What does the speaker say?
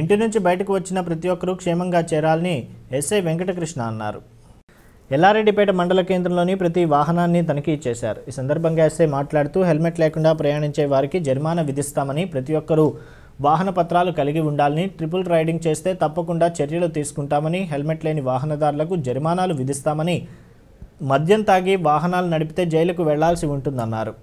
ఇంటి నుంచి బయటకు వచ్చిన ప్రతి ఒక్కరూ క్షేమంగా చేరాలని ఎస్ఐ వెంకటకృష్ణ అన్నారు ఎల్లారెడ్డిపేట మండల కేంద్రంలోని ప్రతి వాహనాన్ని తనిఖీ చేశారు ఈ సందర్భంగా ఎస్ఐ మాట్లాడుతూ హెల్మెట్ లేకుండా ప్రయాణించే వారికి జరిమానా విధిస్తామని ప్రతి ఒక్కరూ వాహన పత్రాలు కలిగి ఉండాలని ట్రిపుల్ రైడింగ్ చేస్తే తప్పకుండా చర్యలు తీసుకుంటామని హెల్మెట్ లేని వాహనదారులకు జరిమానాలు విధిస్తామని మద్యం తాగి వాహనాలు నడిపితే జైలుకు వెళ్లాల్సి ఉంటుందన్నారు